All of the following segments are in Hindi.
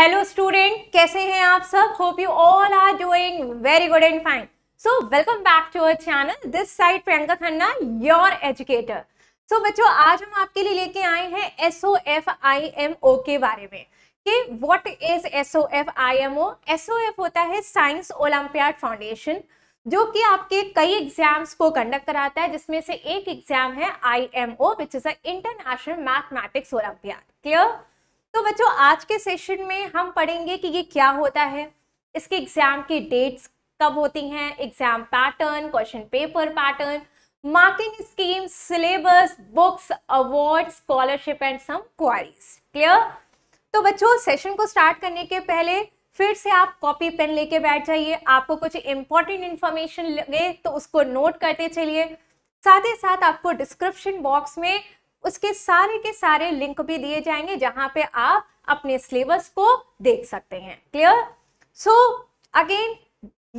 हेलो स्टूडेंट कैसे हैं आप सब hope you all are doing very good and fine so welcome back to our channel this side Priyanka Khanna your educator so बच्चों आज हम आपके लिए लेके आए हैं S O F I M O के बारे में कि what is S O F I M O S O F होता है साइंस ओलंपियाड फाउंडेशन जो कि आपके कई एग्जाम्स को कंडक्ट कराता है जिसमें से एक एग्जाम है I M O which is a international mathematics olympiad clear तो बच्चों आज के सेशन में हम पढ़ेंगे कि ये क्या होता है इसके एग्जाम की डेट्स कब होती हैं exam pattern question paper pattern marking scheme syllabus books award scholarship and some queries clear तो बच्चों सेशन को स्टार्ट करने के पहले फिर से आप कॉपी पेन लेके बैठ जाइए आपको कुछ इंपॉर्टेंट इन्फॉर्मेशन लगे तो उसको नोट करते चलिए साथ ही साथ आपको डिस्क्रिप्शन बॉक्स में उसके सारे के सारे लिंक भी दिए जाएंगे जहां पे आप अपने सिलेबस को देख सकते हैं क्लियर सो अगेन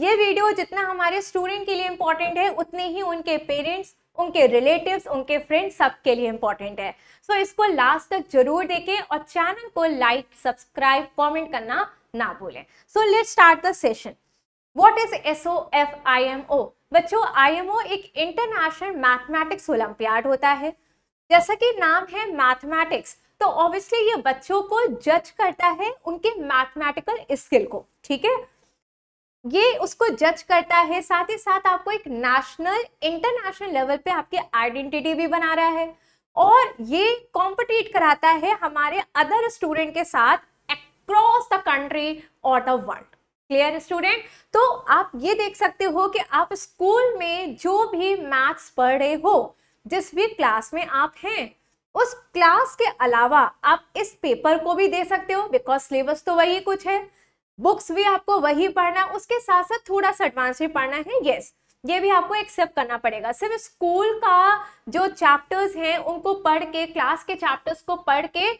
ये वीडियो जितना हमारे स्टूडेंट के लिए इंपॉर्टेंट है उतने ही उनके पेरेंट्स उनके रिलेटिव्स उनके फ्रेंड्स सबके लिए इंपॉर्टेंट है सो so, इसको लास्ट तक जरूर देखें और चैनल को लाइक सब्सक्राइब कमेंट करना ना भूलें so let start the session what is S O F I M O बच्चों आई एम ओ एक इंटरनेशनल मैथमेटिक्स ओलंपियाड होता है जैसा कि नाम है मैथमेटिक्स तो ऑब्वियसली ये बच्चों को जज करता है उनके मैथमेटिकल स्किल को ठीक है ये उसको जज करता है साथ ही साथ आपको एक नेशनल इंटरनेशनल लेवल पे आपकी आइडेंटिटी भी बना रहा है और ये कॉम्पिटिट कराता है हमारे अदर स्टूडेंट के साथ अक्रॉस द कंट्री और द वर्ल्ड क्लियर स्टूडेंट तो आप ये देख सकते हो कि आप स्कूल में जो भी मैथ्स पढ़ रहे हो जिस भी क्लास में आप हैं उस क्लास के अलावा आप इस पेपर को भी दे सकते हो बिकॉज सिलेबस तो वही कुछ है बुक्स भी आपको वही पढ़ना उसके साथ साथ थोड़ा सा एडवांस भी पढ़ना है यस ये भी आपको एक्सेप्ट करना पड़ेगा सिर्फ स्कूल का जो चैप्टर्स हैं उनको पढ़ के क्लास के चैप्टर्स को पढ़ के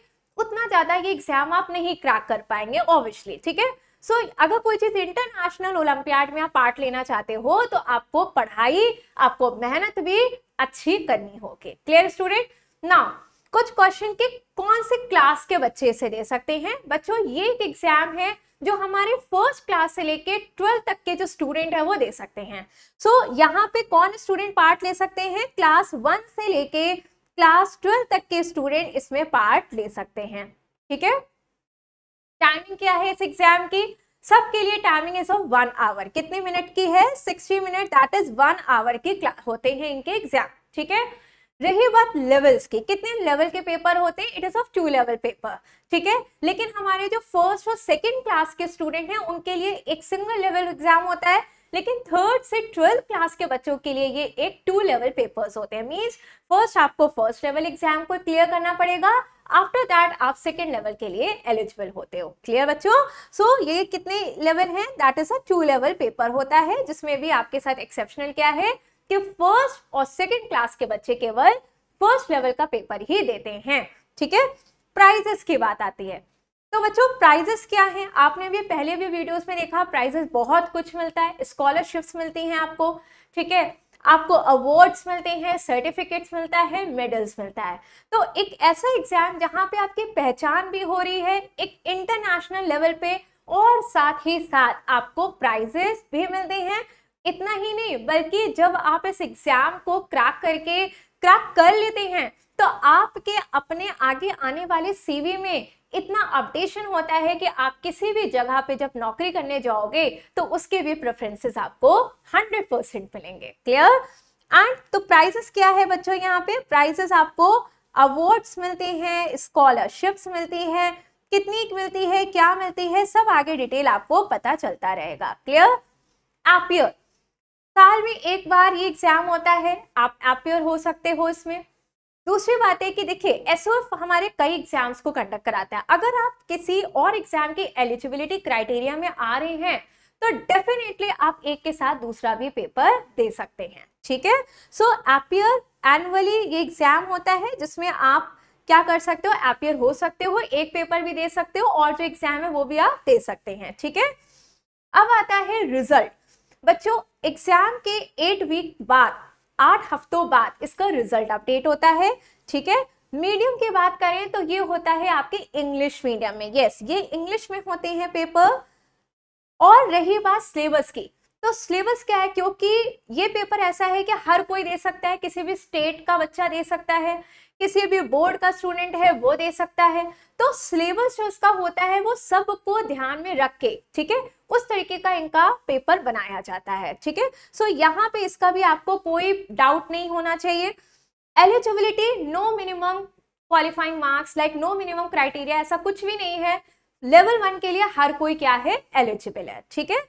उतना ज़्यादा ये एग्जाम आप नहीं क्रैक कर पाएंगे ऑब्वियसली ठीक है सो so, अगर कोई चीज़ इंटरनेशनल ओलंपियाड में आप पार्ट लेना चाहते हो तो आपको पढ़ाई आपको मेहनत भी अच्छी करनी होगी क्लियर स्टूडेंट नाउ कुछ क्वेश्चन के कौन से क्लास के बच्चे इसे दे सकते हैं बच्चों ये एक एग्जाम है जो हमारे फर्स्ट क्लास से लेके ट्वेल्थ तक के जो स्टूडेंट है वो दे सकते हैं सो so, यहाँ पे कौन स्टूडेंट पार्ट ले सकते हैं क्लास वन से लेके क्लास ट्वेल्थ तक के स्टूडेंट इसमें पार्ट ले सकते हैं ठीक है टाइमिंग क्या है इस एग्जाम की सबके लिए timing is of one hour कितने मिनट की है sixty minute that is one hour की होते हैं इनके एग्जाम ठीक है रही बात लेवल्स की कितने लेवल के पेपर होते हैं it is of two level paper ठीक है लेकिन हमारे जो फर्स्ट और सेकंड क्लास के स्टूडेंट हैं उनके लिए एक सिंगल लेवल एग्जाम होता है लेकिन थर्ड से ट्वेल्थ क्लास के बच्चों के लिए ये एक टू लेवल पेपर्स होते हैं मीन्स फर्स्ट आपको फर्स्ट लेवल एग्जाम को क्लियर करना पड़ेगा आफ्टर दैट आप सेकेंड लेवल के लिए एलिजिबल होते हो क्लियर बच्चों सो so, ये कितने लेवल हैं that is a two level paper होता है जिसमें भी आपके साथ एक्सेप्शनल क्या है कि फर्स्ट और सेकेंड क्लास के बच्चे केवल फर्स्ट लेवल का पेपर ही देते हैं ठीक है प्राइजेस की बात आती है तो बच्चों प्राइजेस क्या हैं आपने भी पहले भी वीडियोस में देखा प्राइजेस बहुत कुछ मिलता है स्कॉलरशिप्स मिलती हैं आपको ठीक है आपको अवार्ड्स मिलते हैं सर्टिफिकेट्स मिलता है मेडल्स मिलता है तो एक ऐसा एग्जाम जहाँ पे आपकी पहचान भी हो रही है एक इंटरनेशनल लेवल पे और साथ ही साथ आपको प्राइजेस भी मिलते हैं इतना ही नहीं बल्कि जब आप इस एग्जाम को क्रैक करके क्रैक कर लेते हैं तो आपके अपने आगे आने वाले सीवी में इतना अपडेशन होता है कि आप किसी भी जगह पे जब नौकरी करने जाओगे तो उसके भी प्रेफरेंसेस आपको 100 परसेंट मिलेंगे क्लियर एंड तो प्राइजेस क्या है बच्चों यहाँ पे प्राइजेस आपको अवार्ड्स मिलते हैं स्कॉलरशिप्स मिलती हैं कितनी मिलती है क्या मिलती है सब आगे डिटेल आपको पता चलता रहेगा क्लियर एपियर साल में एक बार ये एग्जाम होता है आप एपियर हो सकते हो इसमें दूसरी बात है कि देखिए एस हमारे कई एग्जाम्स को कंडक्ट कराता हैं अगर आप किसी और एग्जाम की एलिजिबिलिटी क्राइटेरिया में आ रहे हैं तो डेफिनेटली आप एक के साथ दूसरा भी पेपर दे सकते हैं ठीक है सो एपियर एनुअली ये एग्जाम होता है जिसमें आप क्या कर सकते हो एपियर हो सकते हो एक पेपर भी दे सकते हो और जो एग्जाम है वो भी आप दे सकते हैं ठीक है अब आता है रिजल्ट बच्चों एग्जाम के एट वीक बाद आठ हफ्तों बाद इसका रिजल्ट अपडेट होता है ठीक है मीडियम की बात करें तो ये होता है आपके इंग्लिश मीडियम में यस ये इंग्लिश में होते हैं पेपर और रही बात सिलेबस की तो सिलेबस क्या है क्योंकि ये पेपर ऐसा है कि हर कोई दे सकता है किसी भी स्टेट का बच्चा दे सकता है किसी भी बोर्ड का स्टूडेंट है वो दे सकता है तो सिलेबस जो इसका होता है वो सबको ध्यान में रख के ठीक है उस तरीके का इनका पेपर बनाया जाता है ठीक है सो यहाँ पे इसका भी आपको कोई डाउट नहीं होना चाहिए eligibility no minimum qualifying marks like no minimum criteria ऐसा कुछ भी नहीं है लेवल वन के लिए हर कोई क्या है एलिजिबल है ठीक है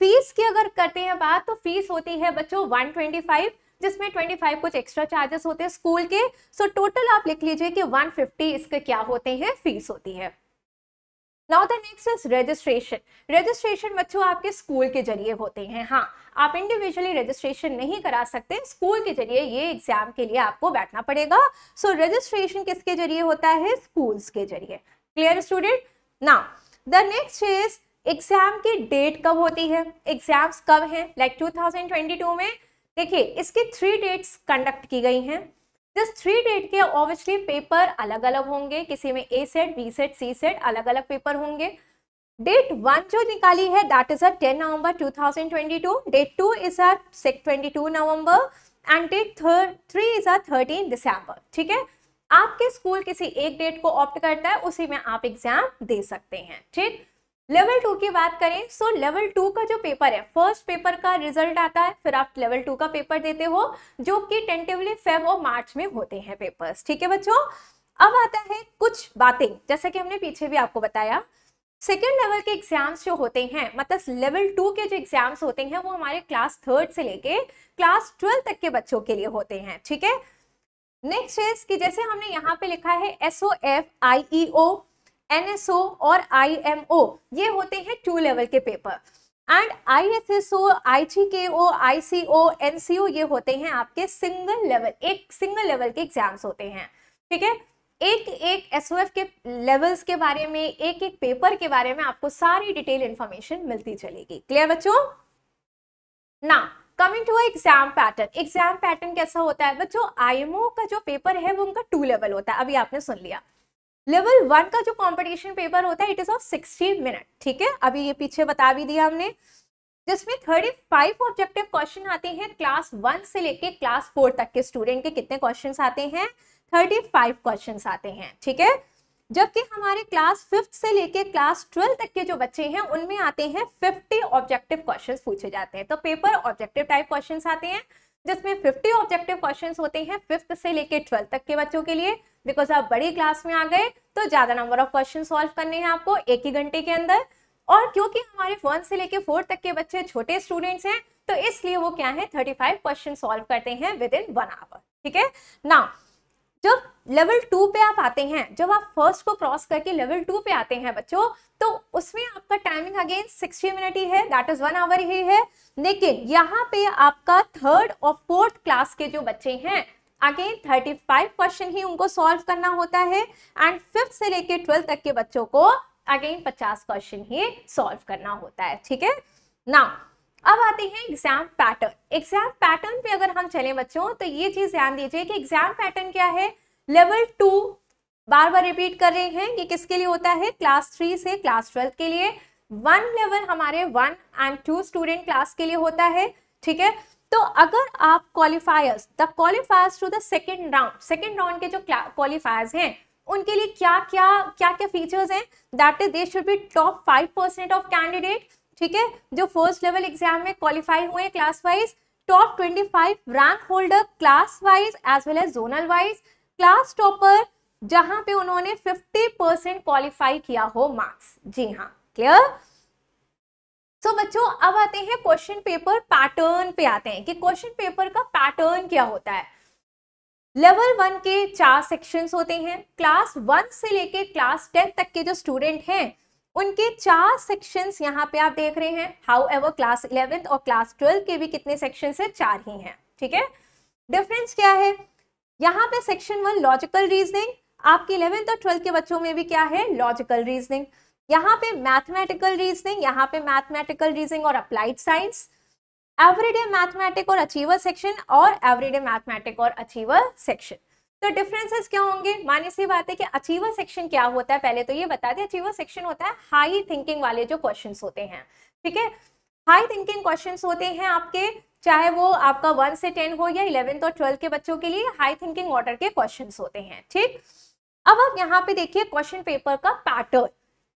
फीस की अगर करते हैं बात तो फीस होती है बच्चों 125 जिसमें 25 कुछ एक्स्ट्रा चार्जेस होते हैं स्कूल के सो so, टोटल आप लिख लीजिए कि 150 इसके क्या होते हैं फीस होती है now the next is registration registration बच्चों आपके स्कूल के जरिए होते हैं हाँ आप इंडिविजुअली रजिस्ट्रेशन नहीं करा सकते स्कूल के जरिए ये एग्जाम के लिए आपको बैठना पड़ेगा सो so, रजिस्ट्रेशन किसके जरिए होता है स्कूल के जरिए clear student now the next is exam की डेट कब होती है एग्जाम्स कब है लाइक like 2022 में देखिए इसकी थ्री डेट्स कंडक्ट की गई हैं जिस थ्री डेट के ऑब्वियसली पेपर अलग अलग होंगे किसी में A set B set C set अलग अलग पेपर होंगे डेट वन जो निकाली है that is a ten November 2022 date two is a twenty two November and date three is a thirteen December ठीक है आपके स्कूल किसी एक डेट को ऑप्ट करता है उसी में आप एग्जाम दे सकते हैं ठीक लेवल टू की बात करें सो लेवल टू का जो पेपर है फर्स्ट पेपर का रिजल्ट आता है फिर आप लेवल टू का पेपर देते हो जो कि टेंटिवली फेब और मार्च में होते हैं पेपर्स ठीक है बच्चों अब आता है कुछ बातें जैसा कि हमने पीछे भी आपको बताया सेकेंड लेवल के एग्जाम्स जो होते हैं मतलब लेवल टू के जो एग्जाम्स होते हैं वो हमारे क्लास थर्ड से लेके क्लास ट्वेल्व तक के बच्चों के लिए होते हैं ठीक है नेक्स्ट इज कि जैसे हमने यहाँ पे लिखा है S O F I E NSO और आईएमओ ये होते हैं टू लेवल के paper and I S S O I G K O I C O N C ओ ये होते हैं आपके सिंगल लेवल एक सिंगल लेवल के एग्जाम्स होते हैं ठीक है एक एक एस ओ एफ के लेवल्स के बारे में एक एक पेपर के बारे में आपको सारी डिटेल इंफॉर्मेशन मिलती चलेगी क्लियर बच्चों ना coming to exam pattern exam pattern कैसा होता है बच्चों आई एम ओ का जो पेपर है वो उनका टू लेवल होता है अभी आपने सुन लिया लेवल वन का जो कंपटीशन पेपर होता है it is of sixty minute ठीक है अभी ये पीछे बता भी दिया हमने जिसमें थर्टी फाइव ऑब्जेक्टिव क्वेश्चन आते हैं क्लास वन से लेके क्लास फोर तक के स्टूडेंट के कितने क्वेश्चन आते हैं थर्टी फाइव क्वेश्चन आते हैं ठीक है जबकि हमारे क्लास फिफ्थ से लेके क्लास ट्वेल्व तक के जो बच्चे हैं उनमें आते हैं फिफ्टी ऑब्जेक्टिव क्वेश्चन पूछे जाते हैं तो पेपर ऑब्जेक्टिव टाइप क्वेश्चन आते हैं जिसमें फिफ्टी ऑब्जेक्टिव क्वेश्चन होते हैं फिफ्थ से लेके ट्वेल्थ तक के बच्चों के लिए बिकॉज आप बड़ी क्लास में आ गए तो ज़्यादा नंबर ऑफ क्वेश्चन सॉल्व करने हैं आपको एक ही घंटे के अंदर और क्योंकि हमारे वन से लेके फोर तक के बच्चे छोटे स्टूडेंट्स हैं तो इसलिए वो क्या है थर्टी फाइव क्वेश्चन सॉल्व करते हैं विद इन वन आवर ठीक है ना जब लेवल टू पे आप आते हैं जब आप फर्स्ट को क्रॉस करके लेवल टू पे आते हैं बच्चों तो उसमें आपका टाइमिंग अगेन सिक्सटी मिनट ही है दैट इज वन आवर ही है लेकिन यहाँ पे आपका थर्ड और फोर्थ क्लास के जो बच्चे हैं अगेन 35 क्वेश्चन ही उनको सॉल्व करना होता है एंड फिफ्थ से लेके ट्वेल्थ तक के बच्चों को अगेन 50 क्वेश्चन ही सॉल्व करना होता है ठीक है ना अब आते हैं एग्जाम पैटर्न एग्जाम पैटर्न पे अगर हम चले बच्चों तो ये चीज ध्यान दीजिए कि एग्जाम पैटर्न क्या है लेवल टू बार बार रिपीट कर रहे हैं ये किसके लिए होता है क्लास थ्री से क्लास ट्वेल्थ के लिए वन लेवल हमारे one and two student class के लिए होता है ठीक है तो अगर आप qualifiers the qualifiers to the second round second round के जो क्वालिफायर्स हैं उनके लिए क्या क्या क्या क्या फीचर्स हैं that is they should be top five percent of candidate ठीक है जो फर्स्ट लेवल एग्जाम में क्वालिफाई हुए class wise top twenty five rank holder class wise as well as zonal wise class topper जहां पे उन्होंने फिफ्टी परसेंट क्वालिफाई किया हो मार्क्स जी हाँ क्लियर सो so, बच्चों अब आते हैं क्वेश्चन पेपर पैटर्न पे आते हैं कि क्वेश्चन पेपर का पैटर्न क्या होता है लेवल वन के चार सेक्शंस होते हैं क्लास वन से लेके क्लास टेन तक के जो स्टूडेंट हैं उनके चार सेक्शंस यहाँ पे आप देख रहे हैं हाउ एवर क्लास इलेवेंथ और क्लास ट्वेल्थ के भी कितने सेक्शन है चार ही हैं ठीक है डिफरेंस क्या है यहाँ पे सेक्शन वन लॉजिकल रीजनिंग आपके इलेवेंथ और ट्वेल्थ के बच्चों में भी क्या है लॉजिकल रीजनिंग यहाँ पे मैथमेटिकल रीजनिंग यहाँ पे मैथमेटिकल रीजनिंग और अप्लाइड साइंस एवरीडे मैथमेटिक और अचीवर सेक्शन और एवरीडे मैथमेटिक और अचीवर सेक्शन तो डिफरेंसेस क्या होंगे मानी सी बात है कि अचीवर सेक्शन क्या होता है पहले तो ये बता दें अचीवर सेक्शन होता है हाई थिंकिंग वाले जो क्वेश्चन होते हैं ठीक है हाई थिंकिंग क्वेश्चन होते हैं आपके चाहे वो आपका वन से टेन हो या इलेवेंथ और ट्वेल्थ के बच्चों के लिए हाई थिंकिंग ऑर्डर के क्वेश्चन होते हैं ठीक अब आप यहाँ पे देखिए क्वेश्चन पेपर का pattern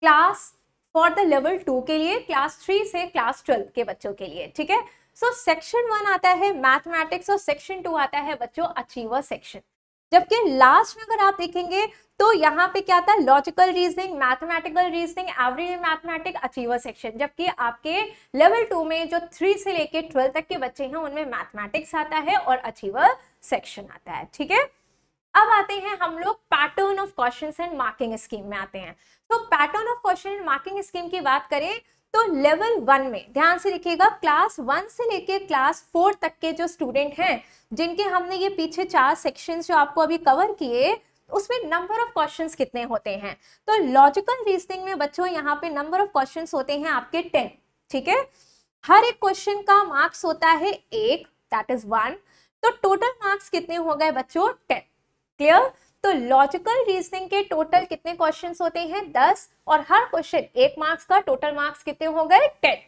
class for the level two के लिए क्लास थ्री से क्लास ट्वेल्व के बच्चों के लिए ठीक है सो सेक्शन वन आता है मैथमेटिक्स और सेक्शन टू आता है बच्चों अचीवर सेक्शन जबकि लास्ट में अगर आप देखेंगे तो यहाँ पे क्या था logical reasoning mathematical reasoning average mathematic achiever section जबकि आपके लेवल टू में जो थ्री से लेके ट्वेल्व तक के बच्चे हैं उनमें मैथमेटिक्स आता है और अचीवर सेक्शन आता है ठीक है अब आते हैं हम लोग pattern of question and marking scheme में आते हैं तो pattern of question marking scheme की बात करें तो लेवल वन में ध्यान से लिखिएगा क्लास वन से लेके क्लास फोर तक के जो स्टूडेंट हैं जिनके हमने ये पीछे चार सेक्शन जो आपको अभी कवर किए उसमें नंबर ऑफ क्वेश्चंस कितने होते हैं तो लॉजिकल रीजनिंग में बच्चों यहाँ पे नंबर ऑफ क्वेश्चंस होते हैं आपके टेन ठीक है हर एक क्वेश्चन का मार्क्स होता है एक दैट इज वन तो टोटल मार्क्स कितने हो गए बच्चों टेन क्लियर तो लॉजिकल रीजनिंग के टोटल कितने क्वेश्चन होते हैं दस और हर क्वेश्चन एक मार्क्स का टोटल मार्क्स कितने हो गए टेन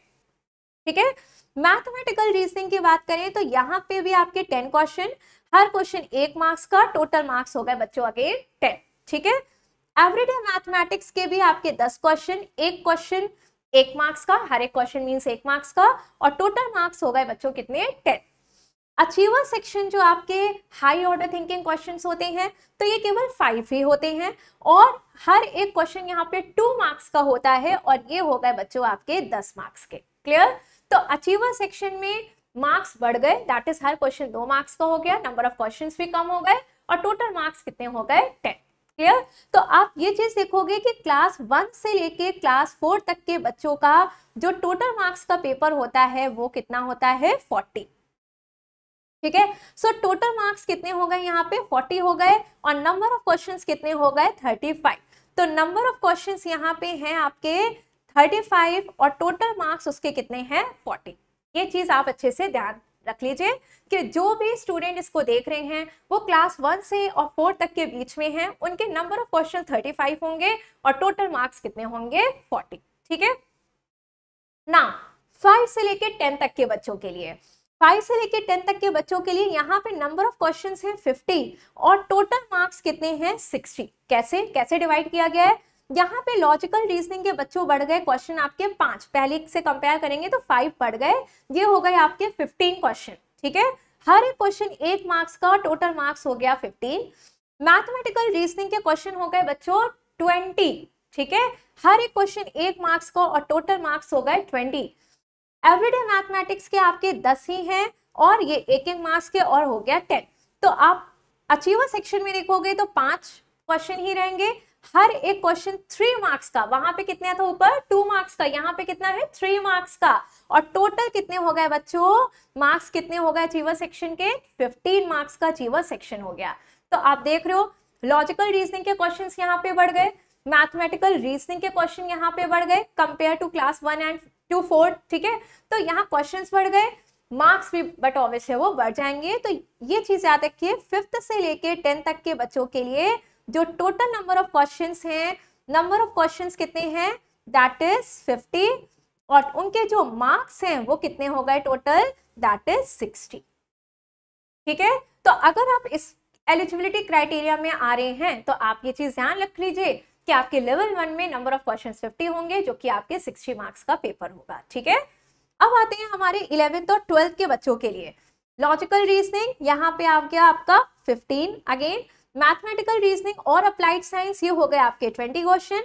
ठीक है मैथमेटिकल रीजनिंग की बात करें तो यहाँ पे भी आपके टेन क्वेश्चन हर क्वेश्चन एक मार्क्स का टोटल मार्क्स हो गए बच्चों आगे टेन ठीक है एवरीडे मैथमेटिक्स के भी आपके दस क्वेश्चन एक क्वेश्चन एक मार्क्स का हर एक क्वेश्चन मीन्स एक मार्क्स का और टोटल मार्क्स हो गए बच्चों कितने टेन अचीवर सेक्शन जो आपके हाई ऑर्डर थिंकिंग क्वेश्चंस होते हैं तो ये केवल फाइव ही होते हैं और हर एक क्वेश्चन यहाँ पे टू मार्क्स का होता है और ये हो गए बच्चों आपके दस मार्क्स के क्लियर तो अचीवर सेक्शन में मार्क्स बढ़ गए दैट इज हर क्वेश्चन दो मार्क्स का हो गया नंबर ऑफ क्वेश्चन भी कम हो गए और टोटल मार्क्स कितने हो गए टेन क्लियर तो आप ये चीज देखोगे कि क्लास वन से लेके क्लास फोर तक के बच्चों का जो टोटल मार्क्स का पेपर होता है वो कितना होता है फोर्टी ठीक है सो टोटल मार्क्स कितने हो गए यहाँ पे 40 हो गए और नंबर ऑफ क्वेश्चंस कितने हो गए 35 तो नंबर ऑफ क्वेश्चंस यहाँ पे हैं आपके 35 और टोटल मार्क्स उसके कितने हैं 40 ये चीज आप अच्छे से ध्यान रख लीजिए कि जो भी स्टूडेंट इसको देख रहे हैं वो क्लास वन से और फोर तक के बीच में हैं उनके नंबर ऑफ क्वेश्चन 35 होंगे और टोटल मार्क्स कितने होंगे फोर्टी ठीक है ना फाइव से लेकर टेन तक के बच्चों के लिए फाइव से लेकर टेन तक के बच्चों के लिए यहाँ पे नंबर ऑफ क्वेश्चन है फिफ्टी और टोटल मार्क्स कितने हैं सिक्सटी कैसे कैसे डिवाइड किया गया है यहाँ पे लॉजिकल रीजनिंग के बच्चों बढ़ गए क्वेश्चन आपके पांच पहले से कंपेयर करेंगे तो फाइव बढ़ गए ये हो गए आपके फिफ्टीन क्वेश्चन ठीक है हर एक क्वेश्चन एक मार्क्स का टोटल मार्क्स हो गया फिफ्टीन मैथमेटिकल रीजनिंग के क्वेश्चन हो गए बच्चों ट्वेंटी ठीक है हर एक क्वेश्चन एक मार्क्स का और टोटल मार्क्स हो गए ट्वेंटी एवरीडे मैथमेटिक्स के आपके दस ही हैं और ये एक एक मार्क्स के और हो गया टेन तो आप अचीवर सेक्शन में देखोगे तो पांच क्वेश्चन ही रहेंगे हर एक क्वेश्चन थ्री मार्क्स का वहां पे कितने था तो ऊपर टू मार्क्स का यहाँ पे कितना है थ्री मार्क्स का और टोटल कितने हो गए बच्चों मार्क्स कितने हो गए अचीवर सेक्शन के फिफ्टीन मार्क्स का अचीवर सेक्शन हो गया तो आप देख रहे हो लॉजिकल रीजनिंग के क्वेश्चंस यहाँ पे बढ़ गए मैथमेटिकल रीजनिंग के क्वेश्चन यहाँ पे बढ़ गए compare to class one and two four ठीक है तो यहाँ क्वेश्चन बढ़ गए मार्क्स भी बट ऑब्वियस है वो बढ़ जाएंगे तो ये चीज याद रखिए फिफ्थ से लेके टेंथ तक के बच्चों के लिए जो टोटल नंबर ऑफ क्वेश्चन है नंबर ऑफ क्वेश्चन कितने हैं दैट इज फिफ्टी और उनके जो मार्क्स हैं वो कितने हो गए टोटल दैट इज सिक्सटी ठीक है तो अगर आप इस एलिजिबिलिटी क्राइटेरिया में आ रहे हैं तो आप ये चीज ध्यान रख लीजिए कि आपके लेवल वन में नंबर ऑफ क्वेश्चन फिफ्टी होंगे जो कि आपके सिक्सटी मार्क्स का पेपर होगा ठीक है अब आते हैं हमारे इलेवेंथ और ट्वेल्थ के बच्चों के लिए लॉजिकल रीजनिंग यहाँ पे आ गया आपका फिफ्टीन अगेन मैथमेटिकल रीजनिंग और अप्लाइड साइंस ये हो गए आपके ट्वेंटी क्वेश्चन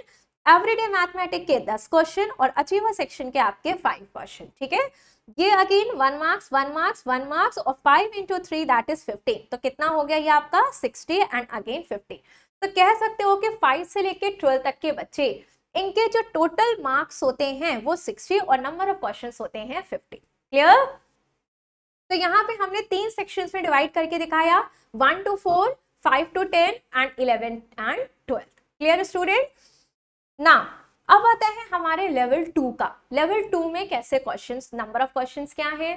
एवरीडे मैथमेटिक के दस क्वेश्चन और अचीवर सेक्शन के आपके फाइव क्वेश्चन ठीक है ये again one marks one marks one marks और five into three that is fifteen तो कितना हो गया ये आपका सिक्सटी एंड अगेन फिफ्टी तो कह सकते हो कि फाइव से लेके ट्वेल्व तक के बच्चे इनके जो टोटल मार्क्स होते हैं वो सिक्सटी और नंबर ऑफ क्वेश्चन होते हैं फिफ्टी क्लियर तो यहाँ पे हमने तीन सेक्शन में डिवाइड करके दिखाया one two four five two ten and eleven and twelfth clear student ना अब आता है हमारे लेवल टू का लेवल टू में कैसे क्वेश्चंस नंबर ऑफ क्वेश्चंस क्या है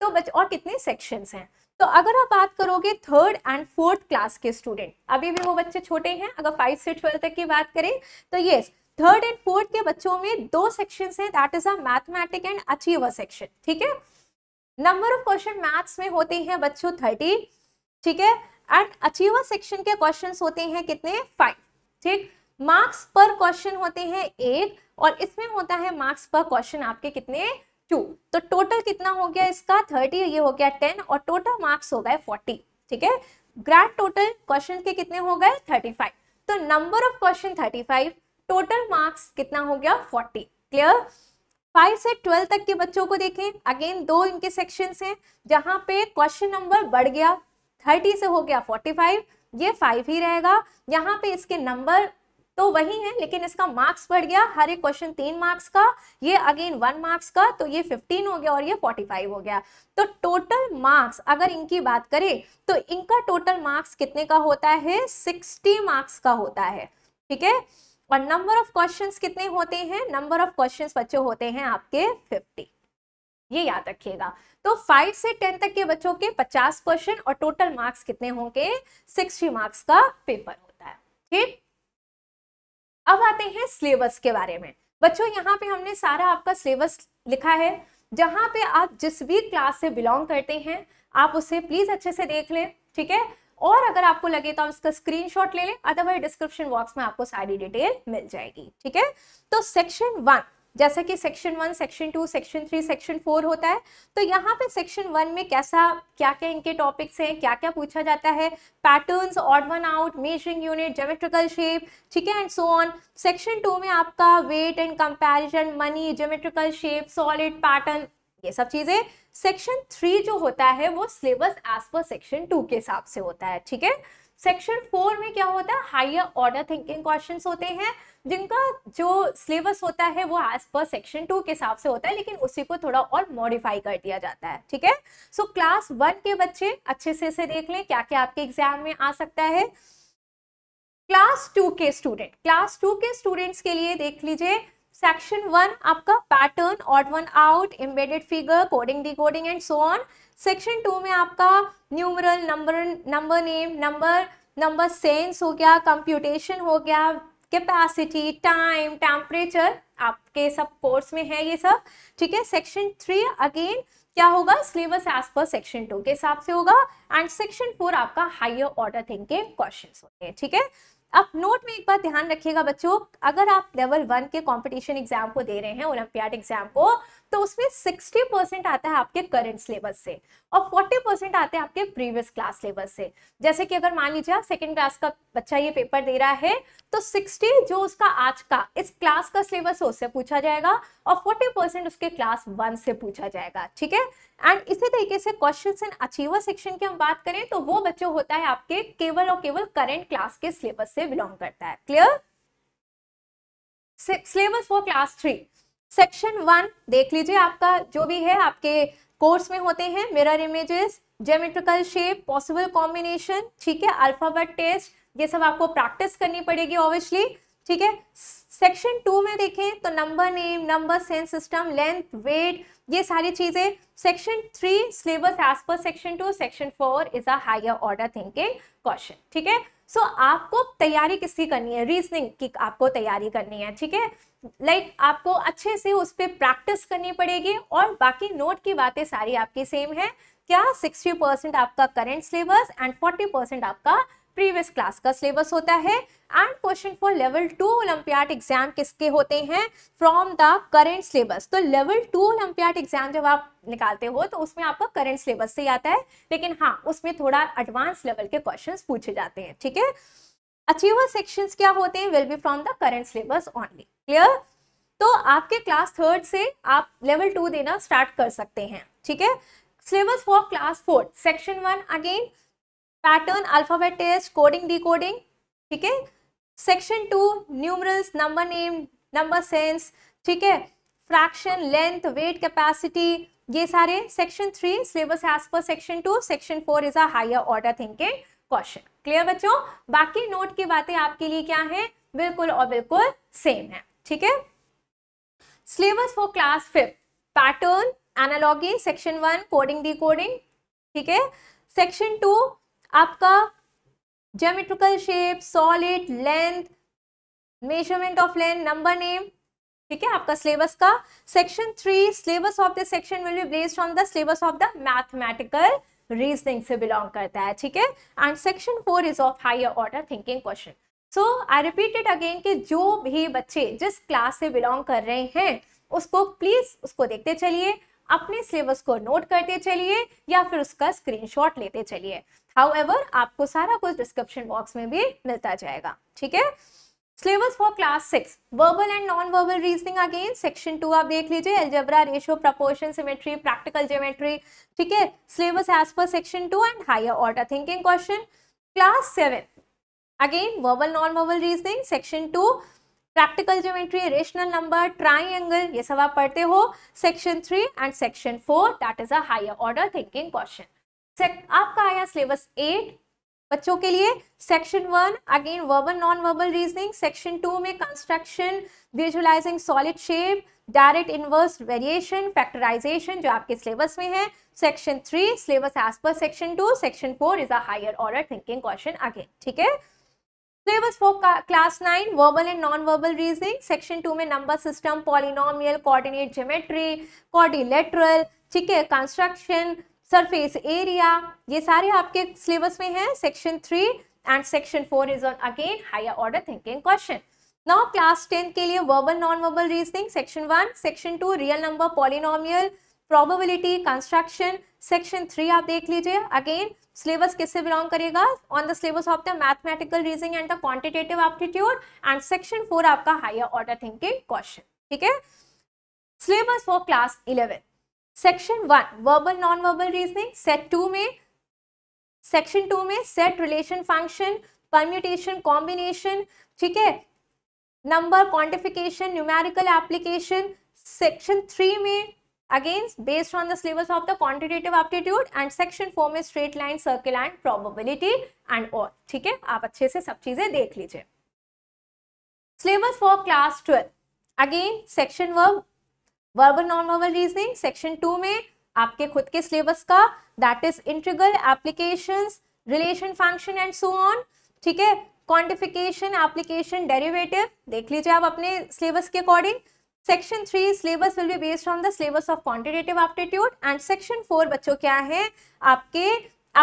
तो बच और कितने सेक्शंस हैं तो अगर आप बात करोगे थर्ड एंड फोर्थ क्लास के स्टूडेंट अभी भी वो बच्चे छोटे हैं अगर फाइव से ट्वेल्व तक की बात करें तो ये थर्ड एंड फोर्थ के बच्चों में दो सेक्शन है that is a mathematic and achiever section ठीक है नंबर ऑफ क्वेश्चन मैथ्स में होते हैं बच्चों थर्टी ठीक है एंड अचीवर सेक्शन के क्वेश्चन होते हैं कितने फाइव ठीक मार्क्स पर क्वेश्चन होते हैं एट और इसमें होता है मार्क्स पर क्वेश्चन आपके कितने टू तो टोटल कितना हो गया इसका थर्टी ये हो गया टेन और टोटल मार्क्स हो गए फोर्टी ठीक है ग्रैंड टोटल क्वेश्चन के कितने हो गए थर्टी फाइव तो number of question thirty five total marks कितना हो गया फोर्टी क्लियर फाइव से ट्वेल्व तक के बच्चों को देखें अगेन दो इनके सेक्शन हैं जहां पे क्वेश्चन नंबर बढ़ गया थर्टी से हो गया फोर्टी फाइव ये फाइव ही रहेगा यहाँ पे इसके नंबर तो वही है लेकिन इसका मार्क्स बढ़ गया हर एक क्वेश्चन तीन मार्क्स का ये अगेन वन मार्क्स का तो ये फिफ्टीन हो गया और ये फोर्टी फाइव हो गया तो टोटल मार्क्स अगर इनकी बात करें तो इनका टोटल मार्क्स कितने का होता है सिक्सटी मार्क्स का होता है ठीक है और नंबर ऑफ क्वेश्चन कितने होते हैं नंबर ऑफ क्वेश्चन बच्चे होते हैं आपके फिफ्टी ये याद रखिएगा तो फाइव से टेन तक के बच्चों के पचास क्वेश्चन और टोटल मार्क्स कितने होंगे सिक्सटी मार्क्स का पेपर होता है ठीक अब आते हैं सिलेबस के बारे में बच्चों यहाँ पे हमने सारा आपका सिलेबस लिखा है जहाँ पे आप जिस भी क्लास से बिलोंग करते हैं आप उसे प्लीज़ अच्छे से देख लें ठीक है और अगर आपको लगे तो आप इसका स्क्रीनशॉट ले लें अदरवाइज डिस्क्रिप्शन बॉक्स में आपको सारी डिटेल मिल जाएगी ठीक है तो सेक्शन वन जैसा कि section one section two section three section four होता है तो यहाँ पे सेक्शन वन में कैसा क्या क्या इनके टॉपिक्स हैं क्या क्या पूछा जाता है patterns odd one out measuring unit geometrical shape ठीक है and so on section two में आपका weight and comparison money geometrical shape solid pattern ये सब चीज़ें सेक्शन थ्री जो होता है वो syllabus as per section two के हिसाब से होता है ठीक है सेक्शन फोर में क्या होता है हाइयर ऑर्डर थिंकिंग क्वेश्चन होते हैं जिनका जो सिलेबस होता है वो एज पर सेक्शन टू के हिसाब से होता है लेकिन उसी को थोड़ा और मॉडिफाई कर दिया जाता है ठीक है सो क्लास वन के बच्चे अच्छे से इसे देख लें क्या क्या आपके एग्जाम में आ सकता है क्लास टू के स्टूडेंट क्लास टू के स्टूडेंट्स के लिए देख लीजिए सेक्शन वन आपका pattern odd one out embedded figure coding D and so on section two में आपका numeral number number name number number sense हो गया कंप्यूटेशन हो गया कैपेसिटी टाइम टेम्परेचर आपके सब कोर्स में है ये सब ठीक है सेक्शन थ्री अगेन क्या होगा syllabus as per section two के हिसाब से होगा एंड सेक्शन फोर आपका हाइयर ऑर्डर थिंकिंग क्वेश्चन होते हैं ठीक है अब नोट में एक बार ध्यान रखिएगा बच्चों अगर आप लेवल वन के कंपटीशन एग्जाम को दे रहे हैं ओलंपियाड एग्जाम को तो उसमें सिक्सटी परसेंट आता है आपके करंट सिलेबस से और फोर्टी परसेंट आते हैं आपके प्रीवियस क्लास सिलेबस से जैसे कि अगर मान लीजिए आप सेकेंड क्लास का बच्चा ये पेपर दे रहा है तो सिक्सटी जो उसका आज का इस क्लास का सिलेबस है उससे पूछा जाएगा और फोर्टी परसेंट उसके क्लास वन से पूछा जाएगा ठीक है एंड इसी तरीके से क्वेश्चन एंड अचीवर सेक्शन की हम बात करें तो वो बच्चों होता है आपके केवल और केवल करेंट क्लास के सिलेबस से बिलोंग करता है clear syllabus for class three section one देख लीजिए आपका जो भी है आपके कोर्स में होते हैं mirror images geometrical shape possible combination ठीक है अल्फाबेट टेस्ट ये सब आपको प्रैक्टिस करनी पड़ेगी ऑब्वियसली ठीक है सेक्शन टू में देखें तो number name number sense system length weight ये सारी चीज़ें section three syllabus as per section two section four is a higher order thinking question ठीक है सो आपको तैयारी किसकी करनी है रीजनिंग की आपको तैयारी करनी है ठीक है लाइक आपको अच्छे से उस पर प्रैक्टिस करनी पड़ेगी और बाकी नोट की बातें सारी आपकी सेम है क्या 60 परसेंट आपका करेंट सिलेबस एंड 40 परसेंट आपका प्रीवियस क्लास का सिलेबस होता है and question for level two olympiad exam किसके होते हैं फ्रॉम द करेंट सिलेबस तो लेवल टू ओलंपियाड एग्जाम जब आप निकालते हो तो उसमें आपका करेंट सिलेबस से आता है लेकिन हाँ उसमें थोड़ा एडवांस लेवल के क्वेश्चन पूछे जाते हैं ठीक है अचीवर सेक्शंस क्या होते हैं will be from the current syllabus only clear तो आपके क्लास थर्ड से आप लेवल टू देना स्टार्ट कर सकते हैं ठीक है syllabus for class fourth section one again pattern alphabet test coding decoding ठीक है section two numerals number name number sense ठीक है फ्रैक्शन लेंथ वेट कैपेसिटी ये सारे section three syllabus as per section two section four is a higher order thinking question clear बच्चों बाकी नोट की बातें आपके लिए क्या है बिल्कुल और बिल्कुल सेम है ठीक है syllabus for class fifth pattern analogy section one coding decoding ठीक है सेक्शन टू आपका geometrical shape solid length measurement of length number name ठीक है आपका सिलेबस का section three syllabus of the section will be based on the syllabus of the mathematical reasoning से बिलोंग करता है ठीक है and section four is of higher order thinking question so I repeat it again कि जो भी बच्चे जिस क्लास से बिलोंग कर रहे हैं उसको प्लीज उसको देखते चलिए अपने सिलेबस को नोट करते चलिए या फिर उसका स्क्रीनशॉट लेते चलिए हाउ आपको सारा कुछ डिस्क्रिप्शन बॉक्स में भी मिलता जाएगा ठीक है syllabus for class six verbal and non verbal reasoning again section two आप देख लीजिए algebra ratio proportion symmetry practical geometry ठीक है syllabus as per section two and higher order thinking question class seven again verbal non verbal reasoning section two practical geometry rational number triangle ये सब आप पढ़ते हो section three and section four that is a higher order thinking question आपका आया सिलेबस एट बच्चों के लिए section one again verbal non verbal reasoning section two में construction visualising solid shape direct inverse variation factorisation जो आपके सिलेबस में है section three syllabus as per section two section four is a order thinking question again ठीक है syllabus for class nine verbal and non verbal reasoning section two में number system polynomial coordinate geometry quadrilateral ठीक है कंस्ट्रक्शन सरफेस एरिया ये सारे आपके सिलेबस में है section three and section four is on again higher order thinking question now class ten के लिए verbal non verbal reasoning section one section two real number polynomial probability construction section three आप देख लीजिए अगेन सिलेबस किससे बिलोंग करेगा on the syllabus of the mathematical reasoning and the quantitative aptitude and section four आपका हायर ऑर्डर थिंकिंग क्वेश्चन ठीक है syllabus for class eleventh section one verbal non verbal reasoning set two में सेक्शन टू में set relation function permutation combination ठीक है number quantification numerical application section three में against based on the syllabus of the quantitative aptitude and section four में straight line circle and probability and all ठीक है आप अच्छे से सब चीजें देख लीजिए syllabus for class twelve again section verb verbal non verbal reasoning section two में आपके खुद के सिलेबस का that is integral application relation function and so on ठीक है क्वांटिफिकेशन एप्लीकेशन डेरिवेटिव देख लीजिए आप अपने सिलेबस के according section three syllabus will be based on the syllabus of quantitative aptitude and section four बच्चों क्या है आपके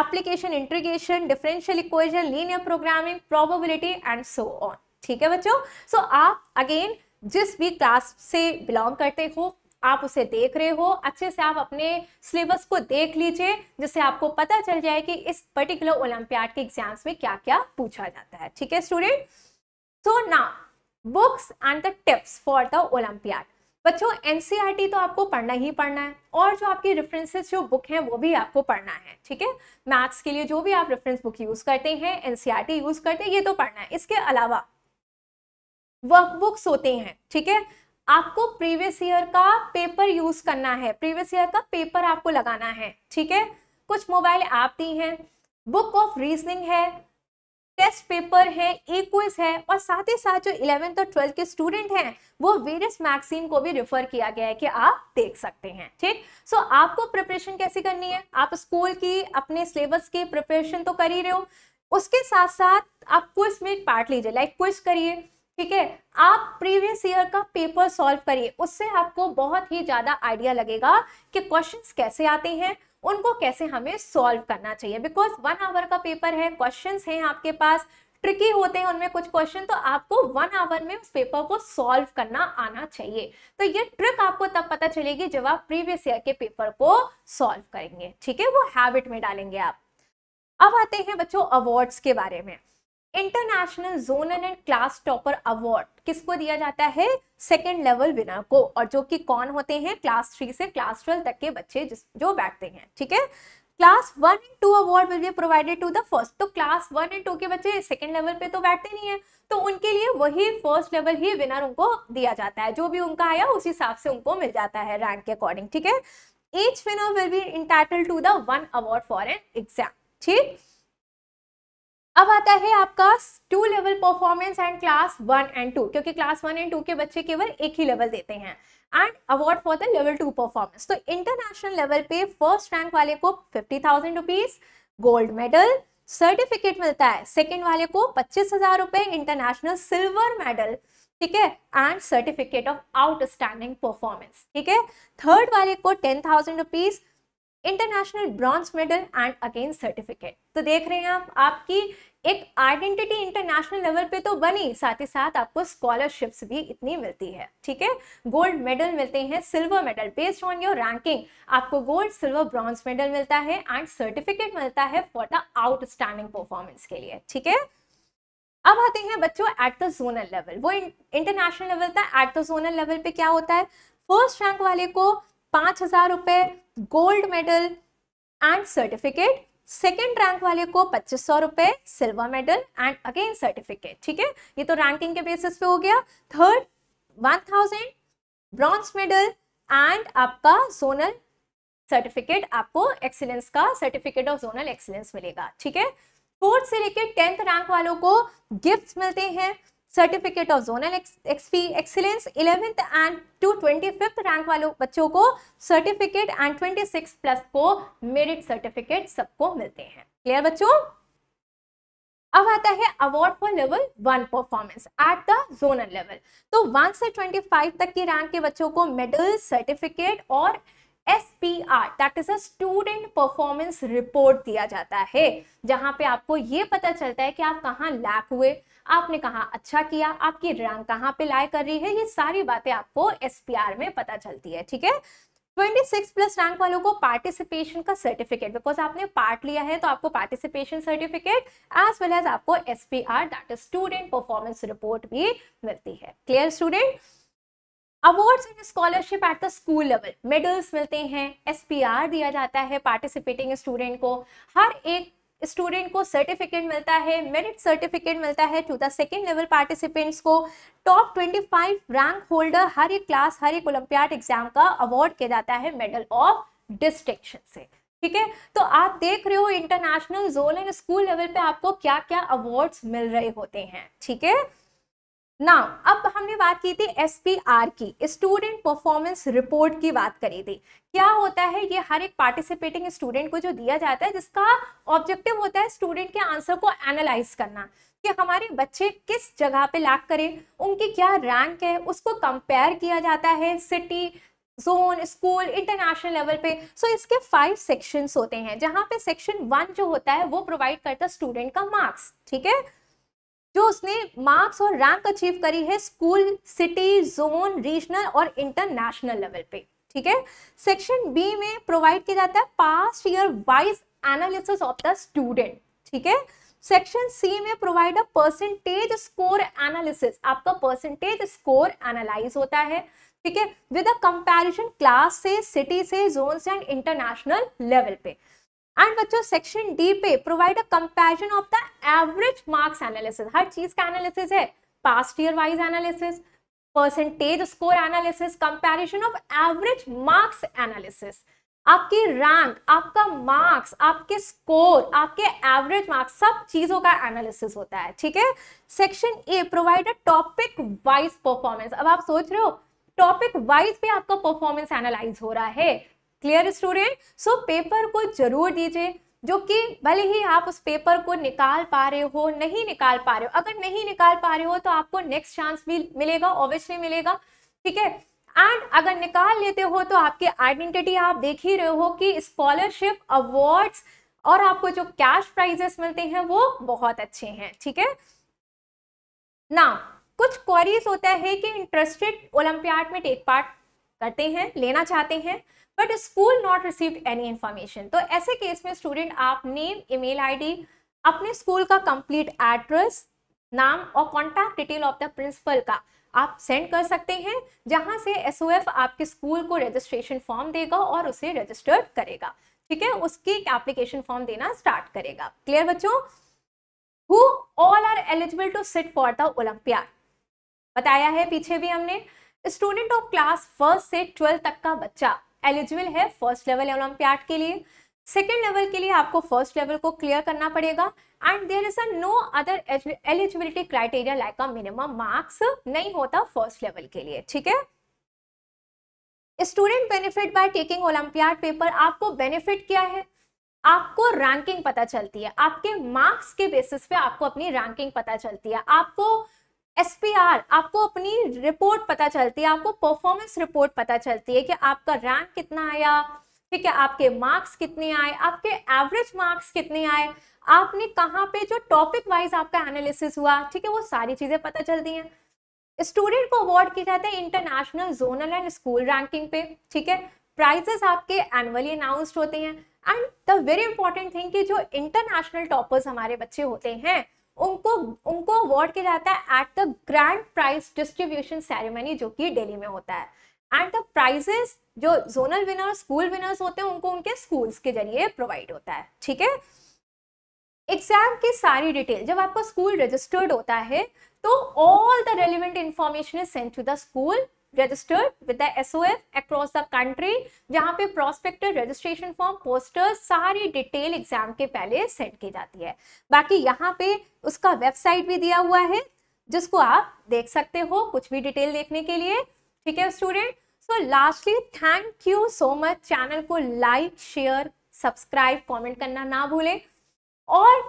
application integration differential equation linear programming probability and so on ठीक है बच्चों सो so, आप अगेन जिस भी क्लास से बिलोंग करते हो आप उसे देख रहे हो अच्छे से आप अपने सिलेबस को देख लीजिए जिससे आपको पता चल जाए कि इस पर्टिकुलर ओलंपियाड के एग्जाम्स में क्या क्या पूछा जाता है ठीक है स्टूडेंट सो ना books and the tips for the olympiad बच्चों एनसीईआरटी e तो आपको पढ़ना ही पढ़ना है और जो आपकी रेफरेंसेस जो बुक हैं वो भी आपको पढ़ना है ठीक है मैथ्स के लिए जो भी आप रेफरेंस बुक यूज करते हैं एनसीईआरटी यूज e करते हैं ये तो पढ़ना है इसके अलावा वर्कबुक्स होते हैं ठीक है आपको प्रीवियस ईयर का पेपर यूज करना है प्रीवियस ईयर का पेपर आपको लगाना है ठीक है कुछ मोबाइल ऐप दी हैं बुक ऑफ रीजनिंग है टेस्ट पेपर है ई क्विज है और साथ ही साथ जो इलेवेंथ और ट्वेल्थ के स्टूडेंट हैं वो वेरियस मैगजीन को भी रेफर किया गया है कि आप देख सकते हैं ठीक सो so, आपको प्रिपरेशन कैसे करनी है आप स्कूल की अपने सिलेबस की प्रिपरेशन तो कर ही रहे हो उसके साथ साथ आप क्विज में पार्ट लीजिए लाइक क्विज करिए ठीक है आप प्रीवियस ईयर का पेपर सॉल्व करिए उससे आपको बहुत ही ज़्यादा आइडिया लगेगा कि क्वेश्चंस कैसे आते हैं उनको कैसे हमें सॉल्व करना चाहिए बिकॉज वन आवर का पेपर है क्वेश्चंस हैं आपके पास ट्रिकी होते हैं उनमें कुछ क्वेश्चन तो आपको वन आवर में उस पेपर को सॉल्व करना आना चाहिए तो ये ट्रिक आपको तब पता चलेगी जब आप प्रीवियस ईयर के पेपर को सॉल्व करेंगे ठीक है वो हैबिट में डालेंगे आप अब आते हैं बच्चों अवार्ड्स के बारे में international zone and class topper award किसको दिया जाता है सेकेंड लेवल विनर को और जो कि कौन होते हैं क्लास थ्री से क्लास ट्वेल्व तक के बच्चे जिस जो बैठते हैं ठीक है class one and two award will be provided to the first तो क्लास वन एंड टू के बच्चे सेकेंड लेवल पे तो बैठते नहीं है तो उनके लिए वही फर्स्ट लेवल ही विनर उनको दिया जाता है जो भी उनका आया उस हिसाब से उनको मिल जाता है रैंक के अकॉर्डिंग ठीक है each winner will be entitled to the one award for an exam ठीक अब आता है आपका two level performance and class one and two क्योंकि क्लास वन एंड टू के बच्चे केवल एक ही लेवल देते हैं and award for the level two performance तो इंटरनेशनल लेवल पे फर्स्ट रैंक वाले को fifty thousand rupees gold medal certificate मिलता है सेकेंड वाले को पच्चीस हजार रुपए इंटरनेशनल सिल्वर मेडल ठीक है and certificate of outstanding performance ठीक है थर्ड वाले को ten thousand rupees international bronze medal and again certificate तो देख रहे हैं आप आपकी एक आइडेंटिटी इंटरनेशनल लेवल पे तो बनी साथ ही साथ आपको स्कॉलरशिप्स भी इतनी मिलती है ठीक है गोल्ड मेडल मिलते हैं silver medal based on your ranking आपको गोल्ड सिल्वर ब्रॉन्ज मेडल मिलता है एंड सर्टिफिकेट मिलता है फॉर द आउटस्टैंडिंग परफॉर्मेंस के लिए ठीक है अब आते हैं बच्चों एट द जोनल लेवल वो इंटरनेशनल लेवल था एट द जोनल लेवल पे क्या होता है फर्स्ट रैंक वाले को पांच हजार रुपए gold medal and certificate second rank वाले को पच्चीस सौ रुपए silver medal and again certificate ठीक है ये तो रैंकिंग के बेसिस पे हो गया third one thousand bronze medal and आपका जोनल सर्टिफिकेट आपको एक्सीलेंस का सर्टिफिकेट ऑफ जोनल एक्सीलेंस मिलेगा ठीक है फोर्थ से लेकर टेंथ रैंक वालों को गिफ्ट्स मिलते हैं certificate of zonal excellence eleventh and to twenty fifth rank वालों बच्चों को certificate and twenty six plus को मेरिट सर्टिफिकेट सबको मिलते हैं क्लियर बच्चों अब आता है award for level one performance at the zonal level तो वन से ट्वेंटी फाइव तक की रैंक के बच्चों को मेडल सर्टिफिकेट और S P R that is a student performance report दिया जाता है जहां पे आपको ये पता चलता है कि आप कहाँ लैक हुए आपने कहा अच्छा किया आपकी रैंक कहाँ पे लाए कर रही है ये सारी बातें आपको एस पी आर में पता चलती है ठीक है 26 प्लस रैंक वालों को पार्टिसिपेशन का सर्टिफिकेट बिकॉज आपने पार्ट लिया है तो आपको participation certificate as well as आपको S P R that is student performance report भी मिलती है clear student awards and scholarship at the school level medals मिलते हैं एस दिया जाता है पार्टिसिपेटिंग स्टूडेंट को हर एक स्टूडेंट को सर्टिफिकेट मिलता है मेरिट सर्टिफिकेट मिलता है to the second level participants को टॉप 25 रैंक होल्डर हर एक क्लास हर एक ओलंपियाड एग्जाम का अवार्ड किया जाता है मेडल ऑफ डिस्टिंक्शन से ठीक है तो आप देख रहे हो international zone and school level पे आपको क्या क्या अवार्ड्स मिल रहे होते हैं ठीक है नाउ अब हमने बात की थी एस की स्टूडेंट परफॉर्मेंस रिपोर्ट की बात करी थी क्या होता है ये हर एक पार्टिसिपेटिंग स्टूडेंट को जो दिया जाता है जिसका ऑब्जेक्टिव होता है स्टूडेंट के आंसर को एनालाइज करना कि हमारे बच्चे किस जगह पे लैक करें उनकी क्या रैंक है उसको कंपेयर किया जाता है city zone school international level पे सो so, इसके फाइव सेक्शंस होते हैं जहाँ पे सेक्शन वन जो होता है वो प्रोवाइड करता है स्टूडेंट का मार्क्स ठीक है जो उसने मार्क्स और रैंक अचीव करी है स्कूल सिटी जोन रीजनल और इंटरनेशनल लेवल पे ठीक है सेक्शन बी में प्रोवाइड किया जाता है past year wise analysis of the student ठीक है सेक्शन सी में provide a percentage score analysis आपका परसेंटेज स्कोर एनालाइज होता है ठीक है विद अ कंपैरिजन क्लास से सिटी से जोन से एंड इंटरनेशनल लेवल पे एंड बच्चों सेक्शन डी पे provide a comparison of the average marks analysis हर चीज का एनालिसिस है past year wise analysis percentage score analysis comparison of average marks analysis आपकी रैंक आपका मार्क्स आपके स्कोर आपके एवरेज मार्क्स सब चीजों का एनालिसिस होता है ठीक है section A provide a topic wise performance अब आप सोच रहे हो टॉपिक वाइज भी आपका परफॉर्मेंस एनालाइज हो रहा है क्लियर स्टूडेंट सो पेपर को जरूर दीजिए जो कि भले ही आप उस पेपर को निकाल पा रहे हो नहीं निकाल पा रहे हो अगर नहीं निकाल पा रहे हो तो आपको नेक्स्ट चांस भी मिलेगा ऑब्वियसली मिलेगा ठीक है एंड अगर निकाल लेते हो तो आपकी आइडेंटिटी आप देख ही रहे हो कि स्कॉलरशिप अवार्ड्स और आपको जो कैश प्राइजेस मिलते हैं वो बहुत अच्छे हैं ठीक है ना कुछ क्वारीज होता है कि इंटरेस्टेड ओलंपियाड में टेक पार्ट करते हैं लेना चाहते हैं but school not receive any information तो ऐसे केस में स्टूडेंट आप नेम ईमेल आईडी अपने स्कूल का कंप्लीट एड्रेस नाम और contact detail of the principal का आप सेंड कर सकते हैं जहां से एस आपके स्कूल को रजिस्ट्रेशन फॉर्म देगा और उसे रजिस्टर्ड करेगा ठीक है उसकी एप्लीकेशन फॉर्म देना स्टार्ट करेगा क्लियर बच्चों who all are eligible to sit for the olympiad बताया है पीछे भी हमने स्टूडेंट ऑफ क्लास फर्स्ट से ट्वेल्थ तक का बच्चा एलिजिबल है फर्स्ट लेवल ओलम्पियाड के लिए सेकेंड लेवल के लिए आपको फर्स्ट लेवल को क्लियर करना पड़ेगा and there is a no other eligibility criteria like a minimum marks नहीं होता फर्स्ट लेवल के लिए ठीक है student benefit by taking olympiad paper आपको बेनिफिट क्या है आपको रैंकिंग पता चलती है आपके मार्क्स के बेसिस पे आपको अपनी रैंकिंग पता चलती है आपको एस आपको अपनी रिपोर्ट पता चलती है आपको परफॉर्मेंस रिपोर्ट पता चलती है कि आपका रैंक कितना आया ठीक है आपके मार्क्स कितने आए आपके एवरेज मार्क्स कितने आए आपने कहाँ पे जो टॉपिक वाइज आपका एनालिसिस हुआ ठीक है वो सारी चीजें पता चलती हैं स्टूडेंट को अवार्ड किया जाता है international zonal and school ranking पे ठीक है प्राइजेस आपके एनुअली अनाउंस्ड होते हैं and the very important thing कि जो इंटरनेशनल टॉपर्स हमारे बच्चे होते हैं उनको उनको अवार्ड किया जाता है at the grand prize distribution ceremony जो कि डेली में होता है एंड द प्राइजेस जो जोनल विनर स्कूल विनर्स होते हैं उनको उनके स्कूल्स के जरिए प्रोवाइड होता है ठीक है एग्जाम की सारी डिटेल जब आपका स्कूल रजिस्टर्ड होता है तो all the relevant information is send to the school registered with the SOF across the country जहाँ पे prospector registration form posters सारी detail exam के पहले send की जाती है बाकी यहाँ पे उसका website भी दिया हुआ है जिसको आप देख सकते हो कुछ भी डिटेल देखने के लिए ठीक है student so lastly thank you so much channel को लाइक शेयर सब्सक्राइब कॉमेंट करना ना भूलें और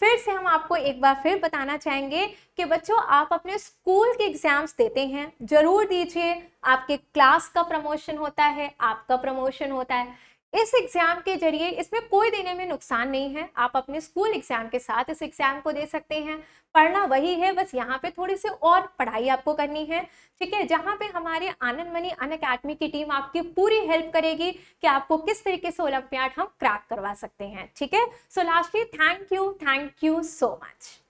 फिर से हम आपको एक बार फिर बताना चाहेंगे कि बच्चों आप अपने स्कूल के एग्जाम्स देते हैं जरूर दीजिए आपके क्लास का प्रमोशन होता है आपका प्रमोशन होता है इस एग्जाम के जरिए इसमें कोई देने में नुकसान नहीं है आप अपने स्कूल एग्जाम के साथ इस एग्जाम को दे सकते हैं पढ़ना वही है बस यहाँ पे थोड़ी सी और पढ़ाई आपको करनी है ठीक है जहाँ पे हमारे आनंद मनी अन अकेडमी की टीम आपकी पूरी हेल्प करेगी कि आपको किस तरीके से ओलंपियाड हम क्रैक करवा सकते हैं ठीक है so lastly thank you thank you so much